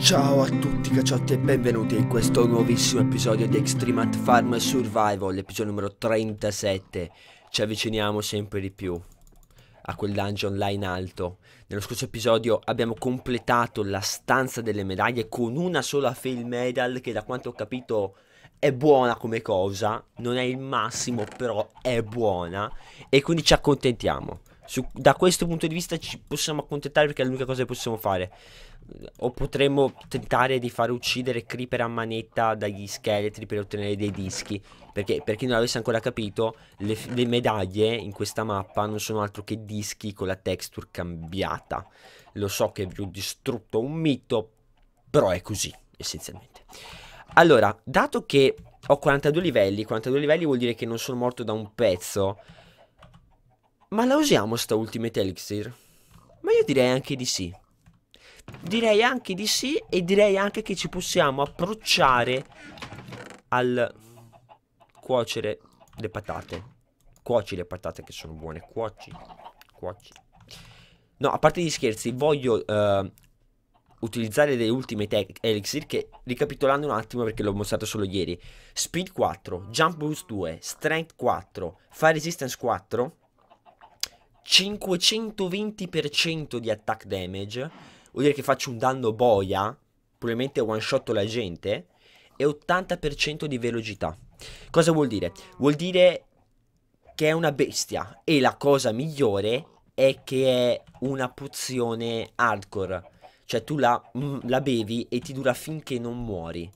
Ciao a tutti cacciotti e benvenuti in questo nuovissimo episodio di Extreme Ant Farm Survival, l'episodio numero 37. Ci avviciniamo sempre di più a quel dungeon là in alto. Nello scorso episodio abbiamo completato la stanza delle medaglie con una sola fail medal che da quanto ho capito è buona come cosa, non è il massimo però è buona e quindi ci accontentiamo. Su, da questo punto di vista ci possiamo accontentare perché è l'unica cosa che possiamo fare. O potremmo tentare di far uccidere Creeper a manetta dagli scheletri per ottenere dei dischi. Perché per chi non l'avesse ancora capito, le, le medaglie in questa mappa non sono altro che dischi con la texture cambiata. Lo so che vi ho distrutto un mito, però è così, essenzialmente. Allora, dato che ho 42 livelli, 42 livelli vuol dire che non sono morto da un pezzo ma la usiamo sta Ultimate Elixir? Ma io direi anche di sì. Direi anche di sì e direi anche che ci possiamo approcciare al cuocere le patate. Cuoci le patate che sono buone, cuoci, cuoci. No, a parte gli scherzi, voglio uh, utilizzare le ultime elixir che, ricapitolando un attimo perché l'ho mostrato solo ieri, speed 4, jump boost 2, strength 4, fire resistance 4, 520% di attack damage, vuol dire che faccio un danno boia, probabilmente one shot la gente, e 80% di velocità. Cosa vuol dire? Vuol dire che è una bestia e la cosa migliore è che è una pozione hardcore, cioè tu la, mm, la bevi e ti dura finché non muori.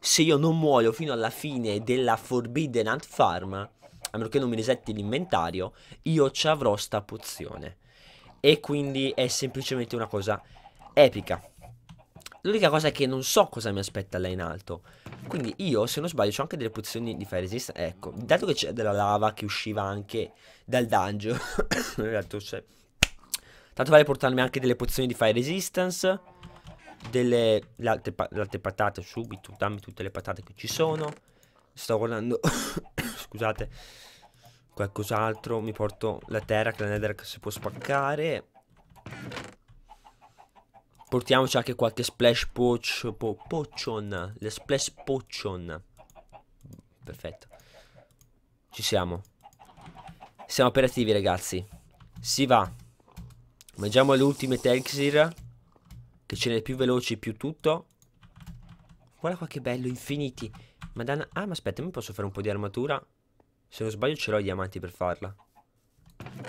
Se io non muoio fino alla fine della Forbidden Ant Farm, a meno che non mi risetti l'inventario, io ci avrò sta pozione. E quindi è semplicemente una cosa epica. L'unica cosa è che non so cosa mi aspetta là in alto. Quindi io, se non sbaglio, ho anche delle pozioni di fire resist. Ecco, dato che c'è della lava che usciva anche dal dungeon. in realtà c'è... Cioè, tanto vale portarmi anche delle pozioni di fire resistance. Delle... Le altre, le altre patate subito. Dammi tutte le patate che ci sono. Sto guardando scusate, qualcos'altro. Mi porto la terra che la nether si può spaccare. Portiamoci anche qualche splash poch, po, pochon. Le splash pochon. Perfetto. Ci siamo. Siamo operativi, ragazzi. Si va. Mangiamo le ultime Telxir. Che ce n'è più veloci, più tutto. Guarda qua che bello, infiniti. Madonna. Ah, ma aspetta, mi posso fare un po' di armatura? Se non sbaglio ce l'ho i diamanti per farla.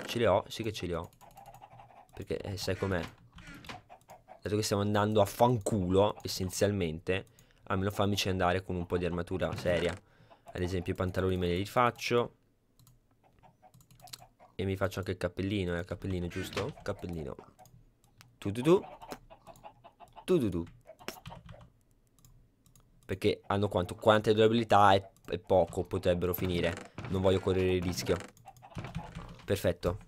Ce li ho? Sì che ce li ho. Perché eh, sai com'è. Dato che stiamo andando a fanculo, essenzialmente, almeno fammici andare con un po' di armatura seria. Ad esempio i pantaloni me li rifaccio. E mi faccio anche il cappellino, eh, il cappellino giusto? Cappellino. Tu tu tu. Tu tu tu. Perché hanno quanto? Quante abilità e, e poco potrebbero finire. Non voglio correre il rischio. Perfetto.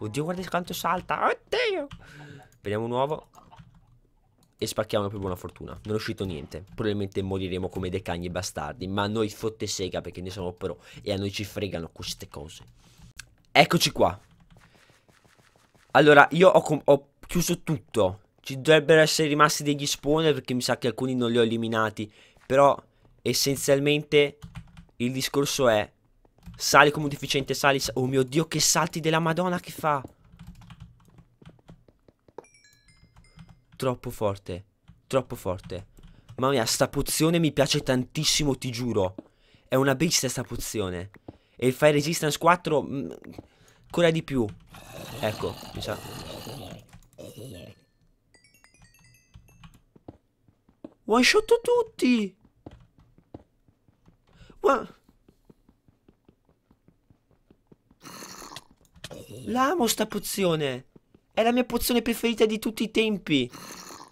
Oddio, guarda quanto salta. Oddio. Prendiamo un uovo. E spacchiamo per buona fortuna. Non è uscito niente. Probabilmente moriremo come dei cagni bastardi. Ma noi fotte sega perché ne siamo pro. E a noi ci fregano queste cose. Eccoci qua. Allora, io ho, ho chiuso tutto. Ci dovrebbero essere rimasti degli spawner perché mi sa che alcuni non li ho eliminati. Però essenzialmente il discorso è Sali come un deficiente, sali. Oh mio Dio, che salti della Madonna che fa. Troppo forte. Troppo forte. Mamma mia, sta pozione mi piace tantissimo, ti giuro. È una bestia sta pozione. E il Fire Resistance 4... ancora mm, di più. Ecco, mi sa... One shot tutti! One... L'amo sta pozione. È la mia pozione preferita di tutti i tempi.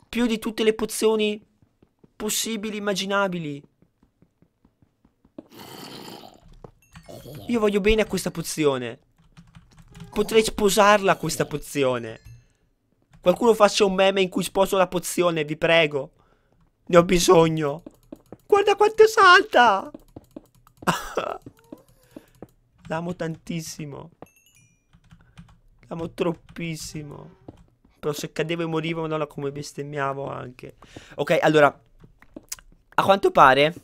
Più di tutte le pozioni possibili, immaginabili. Io voglio bene a questa pozione. Potrei sposarla questa pozione. Qualcuno faccia un meme in cui sposo la pozione, vi prego. Ne ho bisogno. Guarda quanto salta! L'amo tantissimo. Amo troppissimo. Però se cadevo e morivo, no, come bestemmiavo anche. Ok, allora. A quanto pare...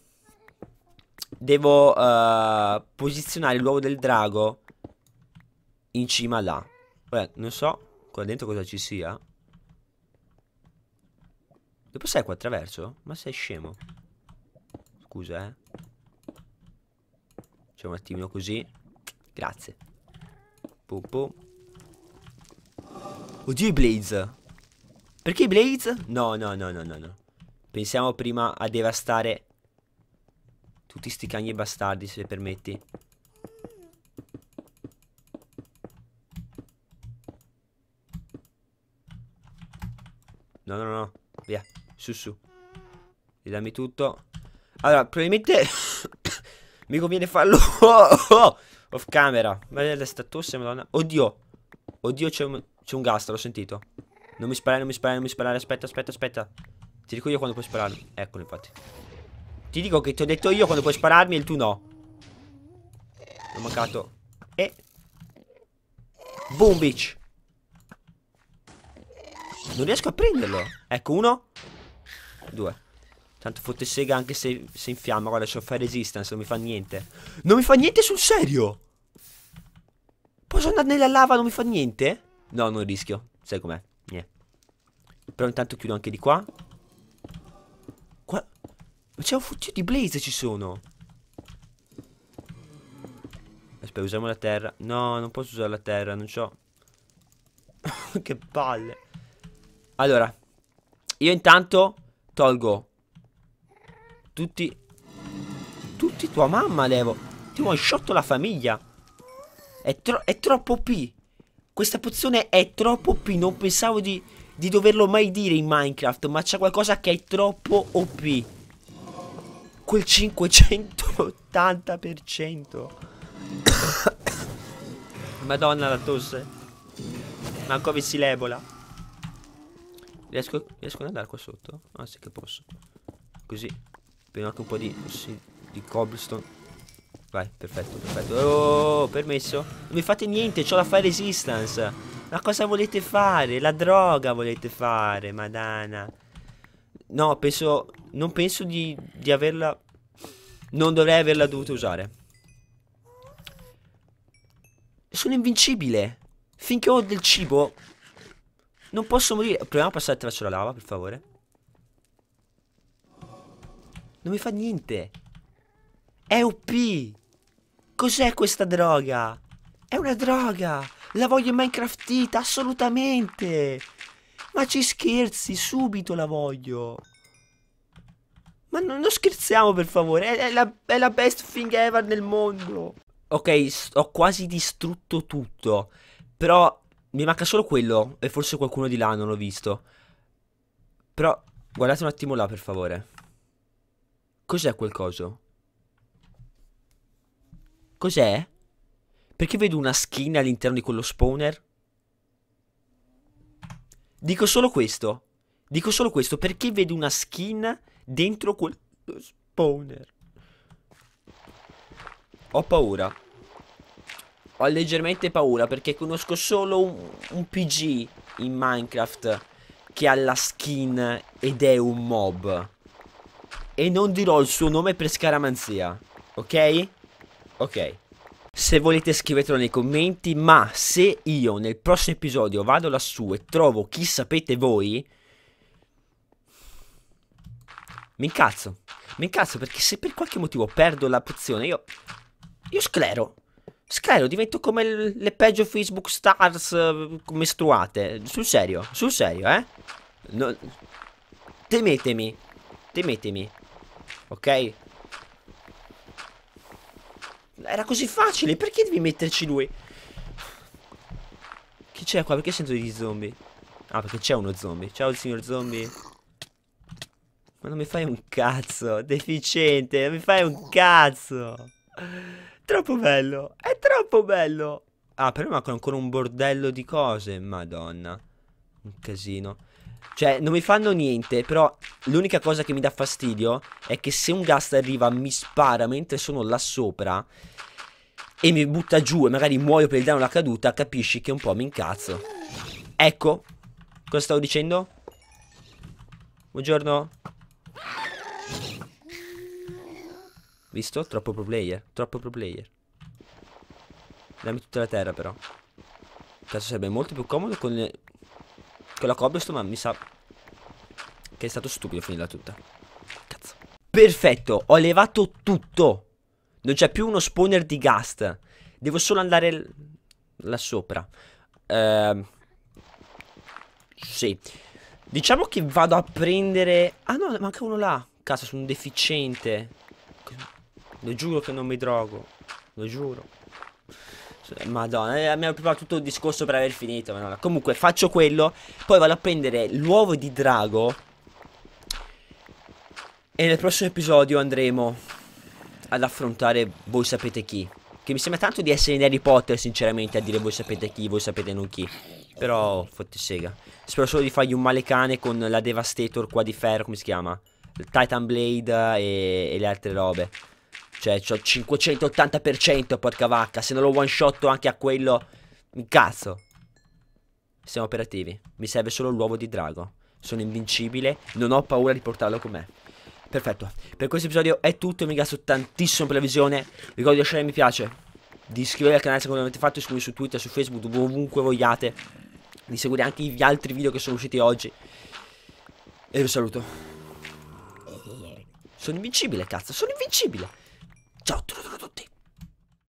Devo uh, posizionare l'uovo del drago in cima là. Beh, non so qua dentro cosa ci sia. Dopo sei qua attraverso? Ma sei scemo. Scusa, eh. Facciamo un attimino così. Grazie. Pum pum. Oddio i blaze Perché i blaze? No no no no no no Pensiamo prima a devastare Tutti sti cani bastardi se permetti No no no Via Su su Ridammi tutto Allora probabilmente Mi conviene farlo Off camera Ma la statusse madonna Oddio Oddio c'è un c'è un gas, l'ho sentito. Non mi sparare, non mi sparare, non mi sparare. Aspetta, aspetta, aspetta. Ti dico io quando puoi spararmi. Eccolo, infatti. Ti dico che ti ho detto io quando puoi spararmi e il tu no. L'ho mancato. E... Boom, bitch. Non riesco a prenderlo. Ecco, uno. Due. Tanto fotte sega anche se, se fiamma. Guarda, c'ho fire resistance, non mi fa niente. Non mi fa niente sul serio! Posso andare nella lava, non mi fa niente? No, non rischio. Sai com'è? Niente. Però intanto chiudo anche di qua. Qua... Ma c'è un fucile di blaze ci sono. Aspetta, usiamo la terra. No, non posso usare la terra, non c'ho... che palle. Allora, io intanto tolgo tutti... Tutti tua mamma, Levo. Ti ho sciotto la famiglia. È, tro è troppo P. Questa pozione è troppo OP, non pensavo di, di doverlo mai dire in Minecraft, ma c'è qualcosa che è troppo OP. Quel 580%. Madonna la tosse. Manco avessi l'ebola. Riesco, riesco ad andare qua sotto? Ah sì che posso. Così. Prendo anche un po' di, di cobblestone. Vai, perfetto, perfetto. Oh, permesso. Non mi fate niente, ho la fire resistance. Ma cosa volete fare? La droga volete fare, madana. No, penso... Non penso di, di averla... Non dovrei averla dovuta usare. Sono invincibile. Finché ho del cibo... Non posso morire. Proviamo a passare attraverso la lava, per favore. Non mi fa niente. È OP. Cos'è questa droga? È una droga. La voglio Minecraftita, assolutamente. Ma ci scherzi, subito la voglio. Ma non, non scherziamo per favore, è, è, la, è la best thing ever nel mondo. Ok, ho quasi distrutto tutto. Però mi manca solo quello. E forse qualcuno di là non l'ho visto. Però guardate un attimo là, per favore. Cos'è quel coso? Cos'è? Perché vedo una skin all'interno di quello spawner? Dico solo questo. Dico solo questo. Perché vedo una skin dentro quello spawner? Ho paura. Ho leggermente paura perché conosco solo un, un PG in Minecraft che ha la skin ed è un mob. E non dirò il suo nome per scaramanzia. Ok? Ok. Se volete scrivetelo nei commenti, ma se io nel prossimo episodio vado lassù e trovo chi sapete voi, mi incazzo. Mi incazzo perché se per qualche motivo perdo la pozione, io... Io sclero. Sclero, divento come le peggio Facebook stars eh, mestruate. Sul serio, sul serio, eh? No, temetemi. Temetemi. Ok? Era così facile, perché devi metterci lui? Chi c'è qua? Perché sento degli zombie? Ah, perché c'è uno zombie. Ciao, il signor zombie. Ma non mi fai un cazzo, deficiente, non mi fai un cazzo. Troppo bello, è troppo bello. Ah, però manca ancora un bordello di cose, madonna. Un casino. Cioè, non mi fanno niente, però l'unica cosa che mi dà fastidio è che se un gast arriva mi spara mentre sono là sopra e mi butta giù e magari muoio per il danno alla caduta, capisci che un po' mi incazzo. Ecco, cosa stavo dicendo? Buongiorno. Visto? Troppo pro player, troppo pro player. Dammi tutta la terra però. Cazzo sarebbe molto più comodo con le con la cobblestone, ma mi sa che è stato stupido finirla tutta. Cazzo. Perfetto, ho levato tutto. Non c'è più uno spawner di ghast. Devo solo andare là sopra. Ehm... Sì. Diciamo che vado a prendere... Ah no, manca uno là. Cazzo, sono un deficiente. Lo giuro che non mi drogo. Lo giuro. Madonna, eh, mi ha preparato tutto il discorso per aver finito. Madonna. Comunque faccio quello. Poi vado a prendere l'uovo di drago. E nel prossimo episodio andremo ad affrontare voi sapete chi. Che mi sembra tanto di essere in Harry Potter, sinceramente, a dire voi sapete chi, voi sapete non chi. Però, fotte sega. Spero solo di fargli un male cane con la Devastator qua di ferro, come si chiama? Titan Blade e, e le altre robe. Cioè, ho 580%, porca vacca. Se non lo one shot anche a quello... Cazzo. Siamo operativi. Mi serve solo l'uovo di drago. Sono invincibile. Non ho paura di portarlo con me. Perfetto. Per questo episodio è tutto. Mi ringrazio tantissimo per la visione. Ricordo di lasciare mi piace. Di iscrivervi al canale se non l'avete fatto. Iscrivervi su Twitter, su Facebook, dovunque vogliate. Di seguire anche gli altri video che sono usciti oggi. E vi saluto. Sono invincibile, cazzo. Sono invincibile. Ciao a tutti.